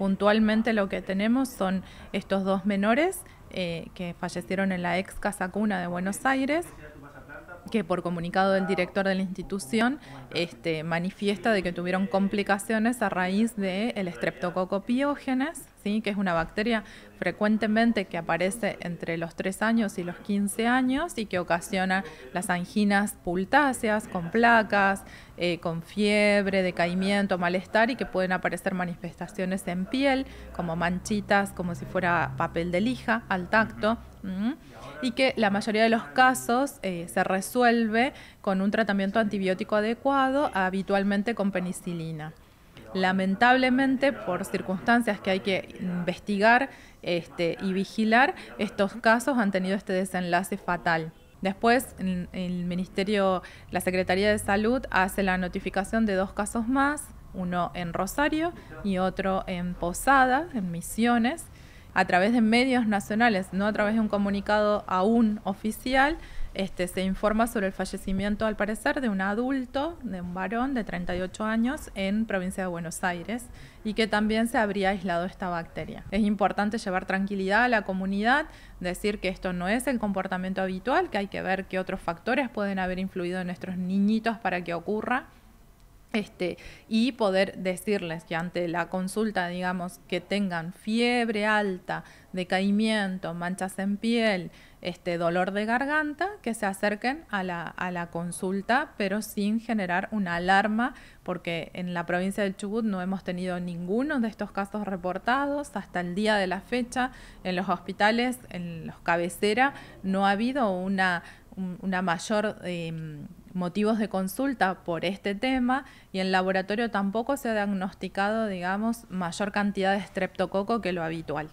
puntualmente lo que tenemos son estos dos menores eh, que fallecieron en la ex casa cuna de Buenos Aires que por comunicado del director de la institución este, manifiesta de que tuvieron complicaciones a raíz del de estreptococo piógenes ¿sí? que es una bacteria frecuentemente que aparece entre los 3 años y los 15 años y que ocasiona las anginas pultáceas con placas, eh, con fiebre, decaimiento, malestar y que pueden aparecer manifestaciones en piel como manchitas, como si fuera papel de lija al tacto. y que la mayoría de los casos eh, se resuelve con un tratamiento antibiótico adecuado, habitualmente con penicilina. Lamentablemente, por circunstancias que hay que investigar este, y vigilar, estos casos han tenido este desenlace fatal. Después, el Ministerio, la Secretaría de Salud hace la notificación de dos casos más, uno en Rosario y otro en Posadas, en Misiones a través de medios nacionales, no a través de un comunicado aún oficial, este, se informa sobre el fallecimiento, al parecer, de un adulto, de un varón de 38 años en provincia de Buenos Aires y que también se habría aislado esta bacteria. Es importante llevar tranquilidad a la comunidad, decir que esto no es el comportamiento habitual, que hay que ver qué otros factores pueden haber influido en nuestros niñitos para que ocurra este, y poder decirles que ante la consulta, digamos, que tengan fiebre alta, decaimiento, manchas en piel, este, dolor de garganta, que se acerquen a la, a la consulta, pero sin generar una alarma, porque en la provincia del Chubut no hemos tenido ninguno de estos casos reportados hasta el día de la fecha. En los hospitales, en los cabecera, no ha habido una, una mayor... Em, motivos de consulta por este tema y en laboratorio tampoco se ha diagnosticado, digamos, mayor cantidad de estreptococo que lo habitual.